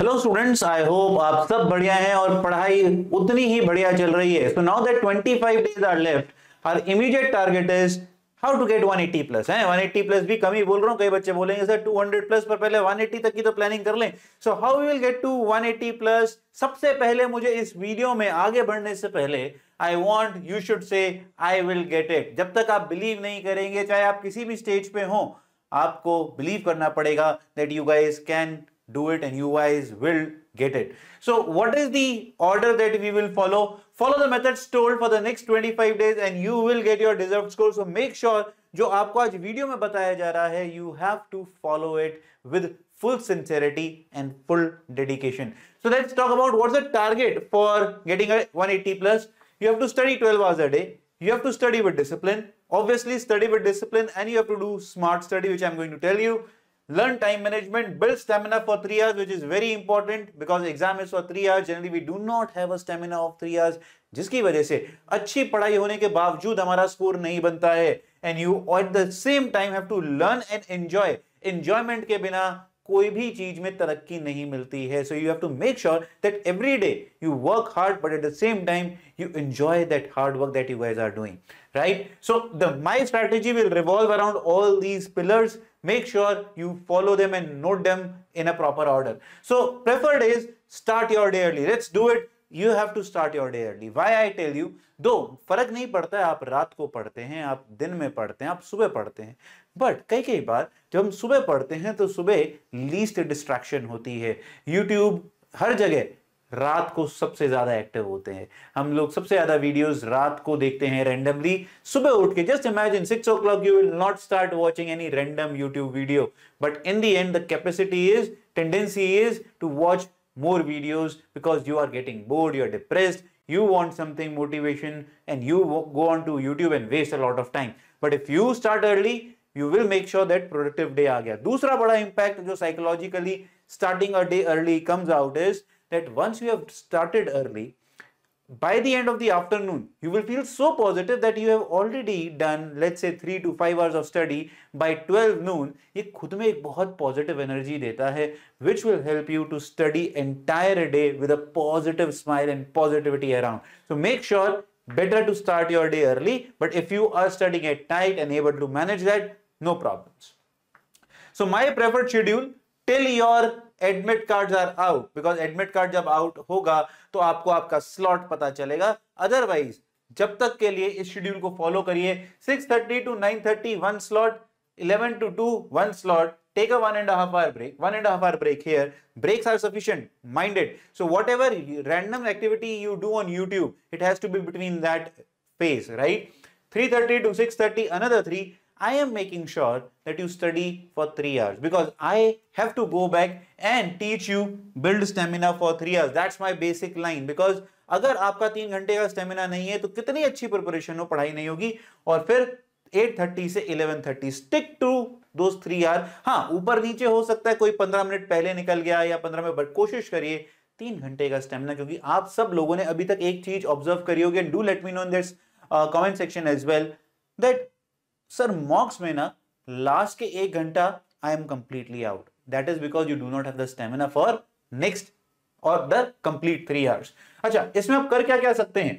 Hello students I hope आप सब बढ़िया हैं और पढ़ाई उतनी ही बढ़िया चल रही है so now that 25 days are left are immediate target is how to get 180 plus हैं 180 प्लस भी कमी बोल रहा हूं कई बच्चे बोलेंगे सर 200 प्लस पर पहले 180 तक की तो प्लानिंग कर लें so how we will get to 180 plus सबसे पहले मुझे इस वीडियो में आगे बढ़ने से पहले I want you should say I will get it जब तक आप बिलीव नहीं करेंगे चाहे आप किसी भी स्टेज पे हो आपको बिलीव करना पड़ेगा that you guys can do it and you guys will get it. So what is the order that we will follow? Follow the methods told for the next 25 days and you will get your deserved score. So make sure जो आपको आज video में बताया जा रहा है you have to follow it with full sincerity and full dedication. So let's talk about what's the target for getting a 180 plus. You have to study 12 hours a day. You have to study with discipline. Obviously study with discipline and you have to do smart study which I'm going to tell you. Learn time management, build stamina for 3 hours which is very important because exam is for 3 hours. Generally we do not have a stamina of 3 hours जिसकी वजह से अच्छी पढ़ाई होने के बावजूद हमारा score नहीं बनता है and you at the same time have to learn and enjoy enjoyment के बिना कोई भी चीज में तरक्की नहीं मिलती है so you have to make sure that every day you work hard but at the same time you enjoy that hard work that you guys are doing right so the my strategy will revolve around all these pillars make sure you follow them and note them in a proper order. So preferred is start your day early. Let's do it. You have to start your day early why I tell you दो फर्क नहीं पड़ता है आप रात को पढ़ते हैं आप दिन में पढ़ते हैं आप सुबह पढ़ते हैं बट कई कई बार जब हम सुबह पढ़ते हैं तो सुबह लीस्ट डिस्ट्रैक्शन होती है यूट्यूब हर जगह रात को सबसे ज्यादा एक्टिव होते हैं हम लोग सबसे ज्यादा वीडियोस रात को देखते हैं रैंडमली सुबह उठ के just imagine six o'clock you will not start watching any random YouTube video but in the end the capacity is tendency is to watch more videos because you are getting bored you are depressed you want something motivation and you go on to YouTube and waste a lot of time but if you start early you will make sure that productive day आ गया दूसरा बड़ा impact जो psychologically starting a day early comes out is that once you have started early, by the end of the afternoon, you will feel so positive that you have already done, let's say, three to five hours of study by 12 noon. it gives you a positive energy which will help you to study entire day with a positive smile and positivity around. So make sure better to start your day early. But if you are studying at night and able to manage that, no problems. So my preferred schedule till your admit card are out because admit card जब out होगा तो आपको आपका slot पता चलेगा otherwise जब तक के लिए इस शेड्यूल को फॉलो करिए 6:30 to 9:30 one slot 11 to two one slot take a one and half hour break one and half hour break here breaks are sufficient minded so whatever random activity you do on YouTube it has be between that phase right 3:30 to 6:30 another three I am making sure that you study for three hours because I have to go back and teach you build stamina for three hours. That's my basic line because अगर आपका तीन घंटे का stamina नहीं है तो कितनी अच्छी प्रिपरेशन हो पढ़ाई नहीं होगी और फिर 8:30 से 11:30 stick to those three hours हाँ ऊपर नीचे हो सकता है कोई 15 मिनट पहले निकल गया या 15 मिनट बट कोशिश करिए तीन घंटे का स्टेमिना क्योंकि आप सब लोगों ने अभी तक एक चीज ऑब्जर्व करी होगी do let me know in this comment section as well that sir mocks में ना लास्ट के एक घंटा I am completely out that is because you do not have the stamina for next और द कंप्लीट थ्री आवर्स अच्छा इसमें आप कर क्या क्या सकते हैं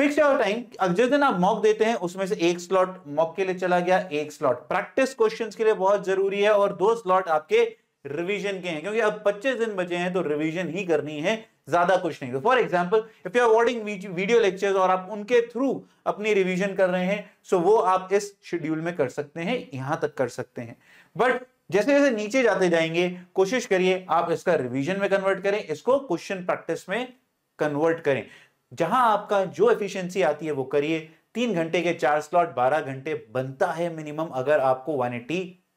फिक्स योर टाइम जिस दिन आप मॉक देते हैं उसमें से एक स्लॉट मॉक के लिए चला गया एक स्लॉट प्रैक्टिस क्वेश्चन के लिए बहुत जरूरी है और दो स्लॉट आपके रिवीजन के हैं क्योंकि अब 25 दिन बचे हैं तो रिवीजन ही करनी है ज्यादा कुछ नहीं तो for example if you are watching video lectures और आप उनके थ्रू अपनी रिविजन कर रहे हैं सो वो आप इस शेड्यूल में कर सकते हैं यहां तक कर सकते हैं बट जैसे जैसे नीचे जाते जाएंगे कोशिश करिए आप इसका रिवीजन में कन्वर्ट करें इसको क्वेश्चन प्रैक्टिस में कन्वर्ट करें जहां आपका जो एफिशिएंसी आती है वो करिए तीन घंटे के चार स्लॉट बारह घंटे बनता है मिनिमम अगर आपको वन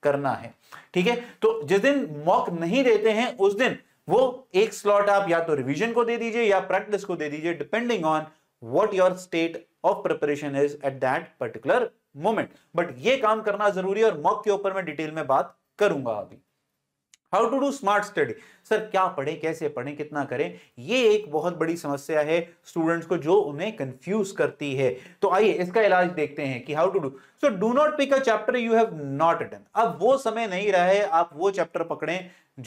करना है ठीक है तो जिस दिन मॉक नहीं देते हैं उस दिन वो एक स्लॉट आप या तो रिवीजन को दे दीजिए या प्रैक्टिस को दे दीजिए depending on what your state of preparation is at that particular moment but ये काम करना जरूरी है और मॉक के ऊपर मैं डिटेल में बात करूंगा अभी how to do smart study sir क्या पढ़े कैसे पढ़े कितना करें ये एक बहुत बड़ी समस्या है स्टूडेंट्स को जो उन्हें कंफ्यूज करती है तो आइए इसका इलाज देखते हैं कि how to do so do not pick a chapter you have not done अब वो समय नहीं रहा है आप वो चैप्टर पकड़ें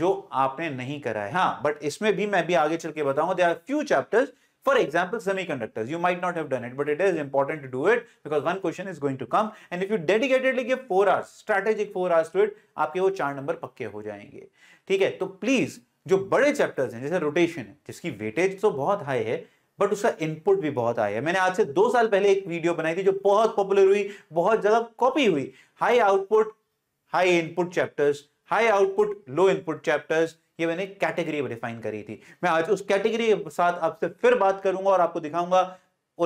जो आपने नहीं करा है हाँ बट इसमें भी मैं भी आगे चल के बताऊंगा they are few chapters For example, semiconductors. You might not have done it, but it is important to do it because one question is going to come. And if you dedicatedly give four hours, strategic four hours to it, आपके वो चार number पक्के हो जाएंगे ठीक है तो please जो बड़े chapters हैं जैसे rotation है जिसकी weightage तो बहुत high है बट उसका इनपुट भी बहुत आया है मैंने आज से दो साल पहले एक वीडियो बनाई थी जो बहुत पॉपुलर हुई बहुत ज्यादा कॉपी हुई high output high input chapters high output low input chapters ये मैंने कैटेगरी डिफाइन करी थी मैं आज उस कैटेगरी के साथ आपसे फिर बात करूंगा और आपको दिखाऊंगा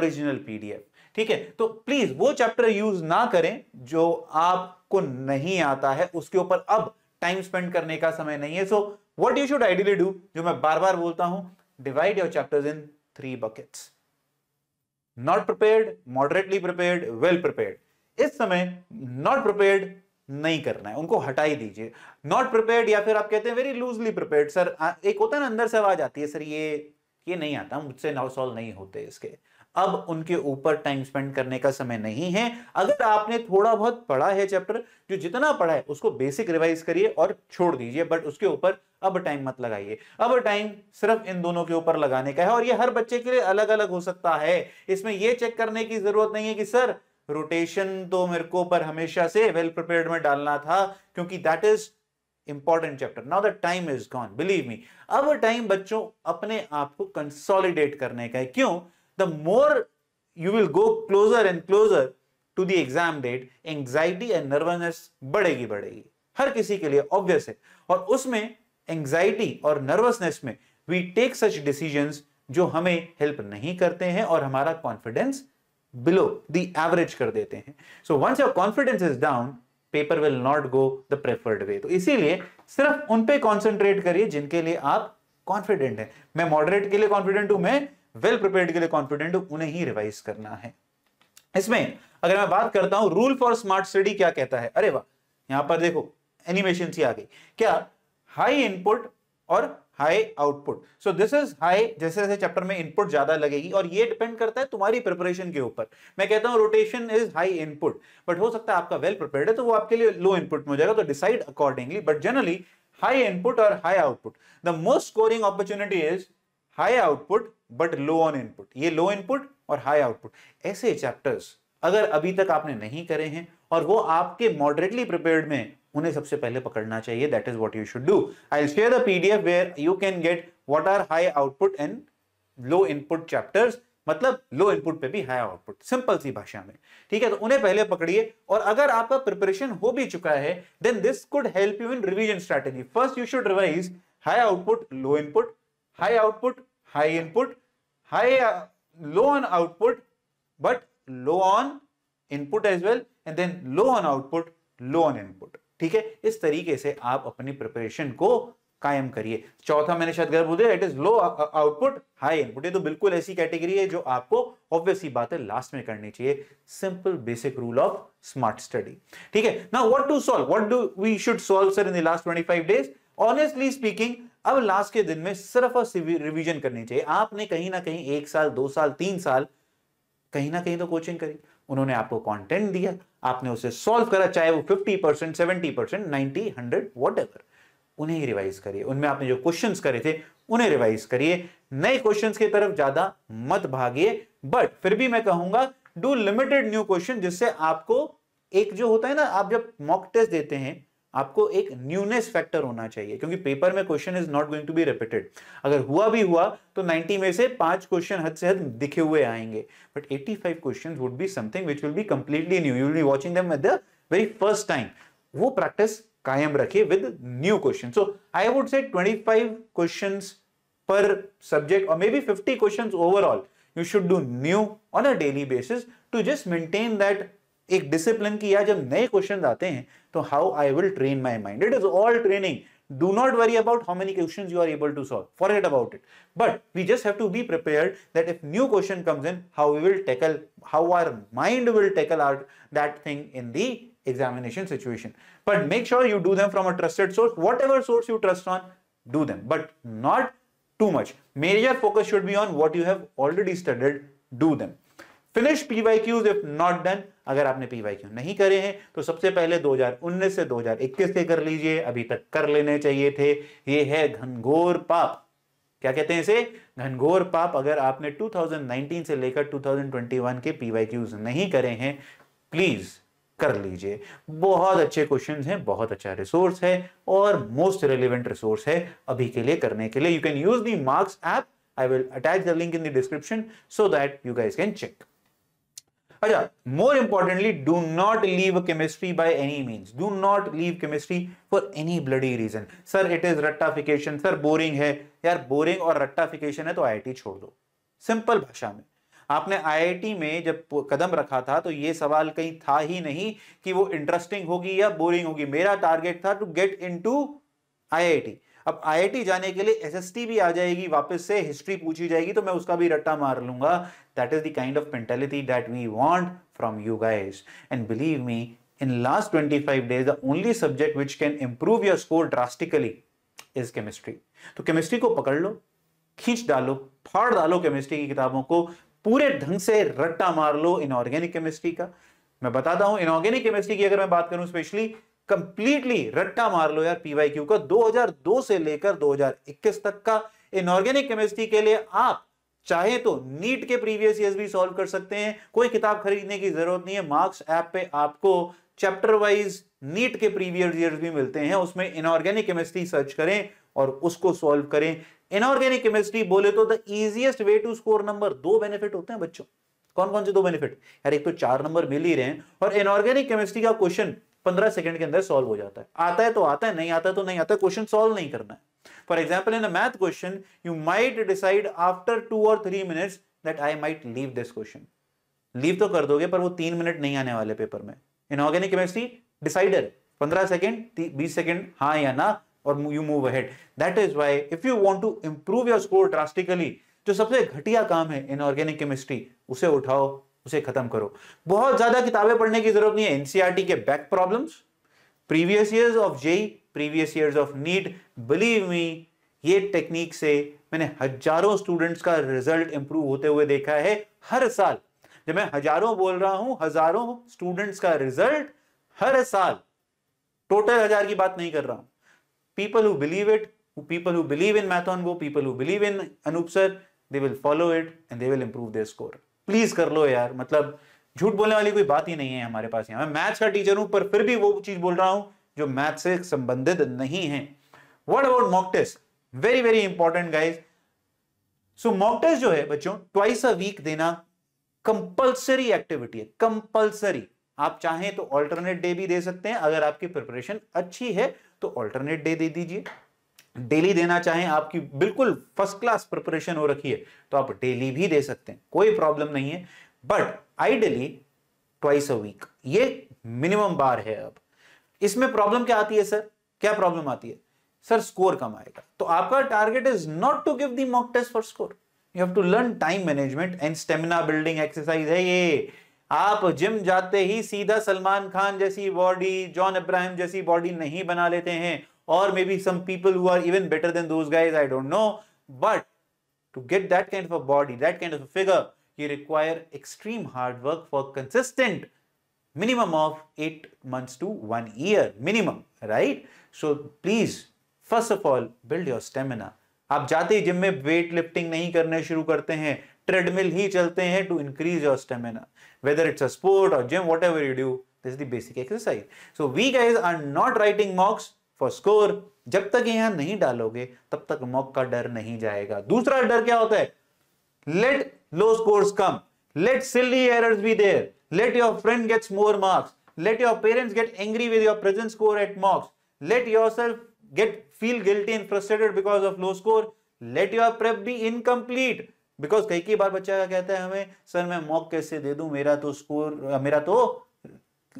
ओरिजिनल पीडीएफ ठीक है तो प्लीज वो चैप्टर यूज ना करें जो आपको नहीं आता है उसके ऊपर अब टाइम स्पेंड करने का समय नहीं है so what you should ideally do जो मैं बार बार बोलता हूं divide your chapters in three buckets not prepared moderately prepared well prepared इस समय नॉट प्रिपेयर्ड नहीं करना है उनको हटा ही दीजिए नॉट प्रिपेयर्ड या फिर आप कहते हैं वेरी लूजली प्रिपेयर्ड सर एक होता है ना अंदर से आवाज आती है सर ये ये नहीं आता मुझसे नाउ सॉल्व नहीं होते इसके अब उनके ऊपर टाइम स्पेंड करने का समय नहीं है अगर आपने थोड़ा बहुत पढ़ा है चैप्टर जो जितना पढ़ा है उसको बेसिक रिवाइज करिए और छोड़ दीजिए बट उसके ऊपर अब टाइम मत लगाइए अब टाइम सिर्फ इन दोनों के ऊपर लगाने का है और ये हर बच्चे के लिए अलग अलग हो सकता है इसमें यह चेक करने की जरूरत नहीं है कि सर रोटेशन तो मेरे को पर हमेशा से वेल well प्रिपेयर्ड में डालना था क्योंकि that is important chapter now the time is gone believe me अब टाइम बच्चों अपने आप को कंसोलिडेट करने का है क्यों the more you will go closer and closer to the exam date anxiety and nervousness बढ़ेगी बढ़ेगी हर किसी के लिए ऑब्वियस है और उसमें एंग्जाइटी और नर्वसनेस में वी टेक सच डिसीजन जो हमें हेल्प नहीं करते हैं और हमारा कॉन्फिडेंस बिलो द एवरेज कर देते हैं so once your confidence is down paper will not go the preferred way तो इसीलिए सिर्फ उन पे कॉन्सेंट्रेट करिए जिनके लिए आप कॉन्फिडेंट हैं मैं मॉडरेट के लिए कॉन्फिडेंट हूं मैं वेल well प्रिपेयर्ड के लिए कॉन्फिडेंट हूं उन्हें ही रिवाइज करना है इसमें अगर मैं बात करता हूं रूल फॉर स्मार्ट स्टडी क्या कहता है अरे वाह यहां पर देखो एनिमेशन सी आ गई क्या हाई इनपुट और high output so this is high जैसे जैसे चैप्टर में इनपुट ज्यादा लगेगी और ये डिपेंड करता है तुम्हारी प्रिपरेशन के ऊपर मैं कहता हूँ rotation is high input but हो सकता है आपका वेल प्रिपेयर्ड है तो वो आपके लिए लो इनपुट में हो जाएगा तो decide accordingly but generally high input और high output the most scoring opportunity is high output but low on input ये लो इनपुट और हाई आउटपुट ऐसे चैप्टर्स अगर अभी तक आपने नहीं करे हैं और वो आपके मॉडरेटली प्रिपेयर्ड में उन्हें सबसे पहले पकड़ना चाहिए that is what you should do I share the PDF where you can get what are high output and low input chapters मतलब लो इनपुट पे भी हाई आउटपुट सिंपल सी भाषा में ठीक है तो उन्हें पहले पकड़िए और अगर आपका प्रिपरेशन हो भी चुका है then this could help you in revision strategy first you should revise high output low input high output high input high low on output but low on input as well and then low on output low on input ठीक है इस तरीके से आप अपनी preparation को कायम करिए चौथा मैंने शायद गलत बोल दिया it is low output high input ये तो बिल्कुल ऐसी कैटेगरी है जो आपको ऑब्वियसली बात है लास्ट में करनी चाहिए simple basic rule of smart study ठीक है ना what to solve what do we should solve sir in the last 25 days honestly speaking अब लास्ट के दिन में सिर्फ और रिवीजन करनी चाहिए आपने कहीं ना कहीं एक साल दो साल तीन साल कहीं ना कहीं तो कोचिंग करी उन्होंने आपको कंटेंट दिया आपने उसे सॉल्व करा चाहे वो 50 percent seventy percent ninety hundred what उन्हें ही रिवाइज करिए उनमें आपने जो क्वेश्चंस करे थे उन्हें रिवाइज करिए नए क्वेश्चंस की तरफ ज्यादा मत भागिए बट फिर भी मैं कहूंगा डू लिमिटेड न्यू क्वेश्चन जिससे आपको एक जो होता है ना आप जब मॉक टेस्ट देते हैं आपको एक न्यूनेस फैक्टर होना चाहिए क्योंकि पेपर में question is not going to be repeated अगर हुआ भी हुआ तो 90 में से पांच क्वेश्चन हद से हद दिखे हुए आएंगे but 85 five question would be something which will be completely new you will be watching them at the very first time वो प्रैक्टिस कायम रखे with new question so I would say twenty five question पर subject और may be fifty question overall you should do new on a daily basis to just maintain that एक discipline की या जब नए क्वेश्चन आते हैं तो how I will train my mind it is all training do not worry about how many question you are able to solve forget about it but we just have to be prepare that if new question comes in how we will tackle how our mind will tackle our that thing in the examination situation but make sure you do them from a trusted source whatever source you trust on do them but not too much major focus should be on what you have already studied do them finish PYQs if not done अगर आपने PYQ नहीं करे हैं तो सबसे पहले 2019 से 2021 के कर लीजिए अभी तक कर लेने चाहिए थे ये है घनघोर पाप क्या कहते हैं इसे घनघोर पाप अगर आपने 2019 से लेकर 2021 के पीवाईक्यूज नहीं करे हैं प्लीज कर लीजिए बहुत अच्छे क्वेश्चन हैं बहुत अच्छा रिसोर्स है और मोस्ट रेलिवेंट रिसोर्स है अभी के लिए करने के लिए you can use the Marks app I will attach the link in the description so that you guys can check अच्छा more importantly do not leave chemistry by any means do not leave chemistry for any bloody reason sir it is रट्टाफिकेशन sir boring है यार boring और रट्टाफिकेशन है तो आई छोड़ दो simple भाषा में आपने आईआईटी में जब कदम रखा था तो ये सवाल कहीं था ही नहीं कि वो इंटरेस्टिंग होगी या बोरिंग होगी मेरा टारगेट था टू गेट इनटू आईआईटी अब आईआईटी जाने के लिए एसएसटी भी आ जाएगी वापस से हिस्ट्री पूछी जाएगी तो मैं उसका भी रट्टा मार लूंगा that is the kind of mentality that we want from you guys and believe me in last 25 days the only subject which can improve your score drastically is chemistry तो केमिस्ट्री को पकड़ लो खींच डालो फाड़ डालो केमिस्ट्री की किताबों को पूरे ढंग से रट्टा मार लो इनऑर्गेनिक केमिस्ट्री का मैं बताता हूं इनऑर्गेनिक केमिस्ट्री की अगर मैं बात करूं स्पेशली कंप्लीटली रट्टा मार लो यार क्यू का 2002 से लेकर 2021 तक का इनऑर्गेनिक केमिस्ट्री के लिए आप चाहे तो नीट के प्रीवियस ईयर भी सॉल्व कर सकते हैं कोई किताब खरीदने की जरूरत नहीं है मार्क्स ऐप पे आपको चैप्टर वाइज नीट के प्रीवियस ईयर भी मिलते हैं उसमें इनऑर्गेनिक केमिस्ट्री सर्च करें और उसको सॉल्व करें इनऑर्गेनिक केमिस्ट्री बोले तो the easiest way to score number दो बेनिफिट होते हैं बच्चों कौन कौन से दो बेनिफिट यार एक तो चार नंबर मिल ही रहे हैं और इनऑर्गेनिक केमिस्ट्री का क्वेश्चन पंद्रह सेकंड के अंदर सॉल्व हो जाता है आता है तो आता है नहीं आता है तो नहीं आता क्वेश्चन सोल्व नहीं करना है for example in math question you might decide after two or three minutes that I might leave this question leave तो कर दोगे पर वो तीन मिनट नहीं आने वाले पेपर में इन ऑर्गेनिक केमिस्ट्री डिसाइडर पंद्रह सेकेंड बीस सेकेंड हाँ या ना और you move ahead that is why if you want to improve your score drastically जो सबसे घटिया काम है इन ऑर्गेनिक केमिस्ट्री उसे उठाओ उसे खत्म करो बहुत ज्यादा किताबें पढ़ने की जरूरत नहीं है एनसीआरटी e के back problems previous years of JEE previous years of NEET believe me ये टेक्निक से मैंने हजारों स्टूडेंट्स का रिजल्ट इंप्रूव होते हुए देखा है हर साल जब मैं हजारों बोल रहा हूं हजारों स्टूडेंट्स का रिजल्ट हर साल टोटल हजार की बात नहीं कर रहा हूं people who believe it people who believe in Mathon वो people who believe in Anup sir they will follow it and they will improve their score please कर लो यार मतलब झूठ बोलने वाली कोई बात ही नहीं है हमारे पास यहाँ मैं मैथ्स का टीचर हूं पर फिर भी वो चीज बोल रहा हूं जो मैथ से संबंधित नहीं है word about mock test very very important guys so mock test जो है बच्चों ट्वाइस अ वीक देना कंपल्सरी एक्टिविटी है कंपल्सरी आप चाहें तो ऑल्टरनेट डे भी दे सकते हैं अगर आपकी प्रिपरेशन अच्छी है तो ऑल्टरनेट डे दे दीजिए डेली देना चाहें आपकी बिल्कुल फर्स्ट क्लास प्रिपरेशन हो रखी है तो आप डेली भी दे सकते हैं कोई प्रॉब्लम नहीं है but ideally twice a week ये मिनिमम बार है अब इसमें प्रॉब्लम क्या आती है सर क्या प्रॉब्लम आती है सर स्कोर कम आएगा तो आपका target is not to give the mock test for score you have to learn time management and stamina building exercise है ये आप जिम जाते ही सीधा सलमान खान जैसी बॉडी जॉन अब्राहम जैसी बॉडी नहीं बना लेते हैं or maybe some people who are even better than those guys, I don't know. But to get that kind of a body, that kind of a figure, you require extreme hard work for consistent minimum of 8 months to 1 year minimum, right? So please, first of all, build your stamina. आप Do ही gym treadmill. Weight lifting नहीं करने शुरू करते हैं treadmill ही चलते हैं to increase your stamina Do it's a sport और gym Do ever you do this the basic exercise so we guys are not writing for score जब तक यहां नहीं डालोगे तब तक मॉक का डर नहीं जाएगा दूसरा डर क्या होता है let low scores come let silly errors be there let your friend gets more marks let your parents get angry with your present score at marks let your get feel guilty and frustrated because of low score let your prep be incomplete because कई कई बार बच्चा का कहता है हमें sir मैं mock कैसे दे दू मेरा तो स्कोर मेरा तो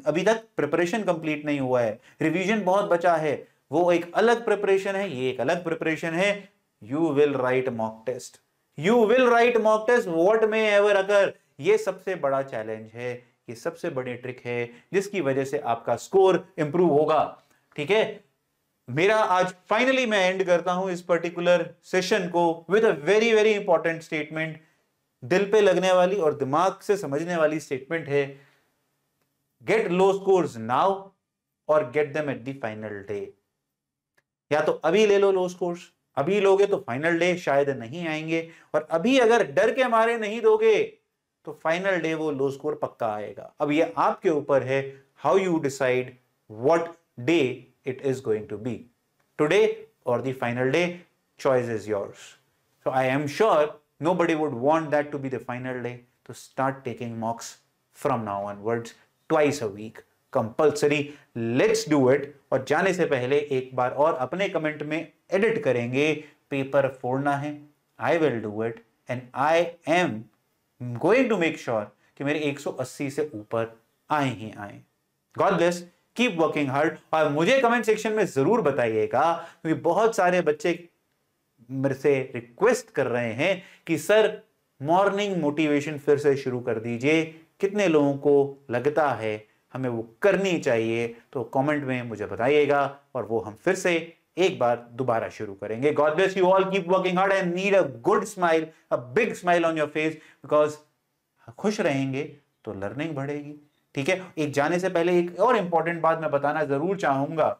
अभी तक प्रिपरेशन कंप्लीट नहीं हुआ है रिवीजन बहुत बचा है वो एक अलग प्रिपरेशन है ये एक अलग प्रिपरेशन है you will write mock test you will write mock test what may ever अगर ये सबसे बड़ा चैलेंज है ये सबसे बड़ी ट्रिक है जिसकी वजह से आपका स्कोर इंप्रूव होगा ठीक है मेरा आज फाइनली मैं एंड करता हूं इस पर्टिकुलर सेशन को with a very very important statement दिल पे लगने वाली और दिमाग से समझने वाली स्टेटमेंट है गेट लो स्कोर्स नाउ और get them at the final day या तो अभी ले लो लो स्कोर्स अभी लोगे तो फाइनल डे शायद नहीं आएंगे और अभी अगर डर के मारे नहीं दोगे तो फाइनल डे वो लो स्कोर पक्का आएगा अब ये आपके ऊपर है how you decide what day it is going to be today और the final day choice choice so I am sure nobody would want that to be the final day to start taking mocks from now now words twice a week compulsory let's do it और जाने से पहले एक बार और अपने comment में edit करेंगे paper फोड़ना है I will do it and I am going to make sure कि मेरे 180 से ऊपर आए ही आए God bless keep working hard और मुझे कमेंट सेक्शन में जरूर बताइएगा क्योंकि बहुत सारे बच्चे मेरे से रिक्वेस्ट कर रहे हैं कि सर मॉर्निंग मोटिवेशन फिर से शुरू कर दीजिए कितने लोगों को लगता है हमें वो करनी चाहिए तो कमेंट में मुझे बताइएगा और वो हम फिर से एक बार दोबारा शुरू करेंगे God bless you all keep working hard and need a good smile a big smile on your face because खुश रहेंगे तो लर्निंग बढ़ेगी ठीक है एक जाने से पहले एक और इंपॉर्टेंट बात मैं बताना जरूर चाहूंगा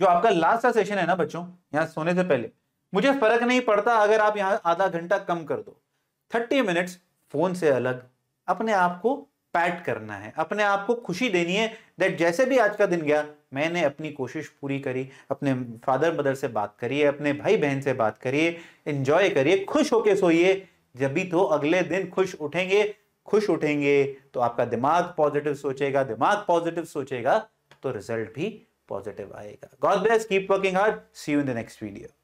जो आपका लास्ट का सेशन है ना बच्चों यहां सोने से पहले मुझे फर्क नहीं पड़ता अगर आप यहां आधा घंटा कम कर दो थर्टी मिनट्स फोन से अलग अपने आप को पैट करना है अपने आप को खुशी देनी है दैट जैसे भी आज का दिन गया मैंने अपनी कोशिश पूरी करी अपने फादर मदर से बात करिए अपने भाई बहन से बात करिए इंजॉय करिए खुश होके सोइए जब भी तो अगले दिन खुश उठेंगे खुश उठेंगे तो आपका दिमाग पॉजिटिव सोचेगा दिमाग पॉजिटिव सोचेगा तो रिजल्ट भी पॉजिटिव आएगा God bless keep working hard see you in the next video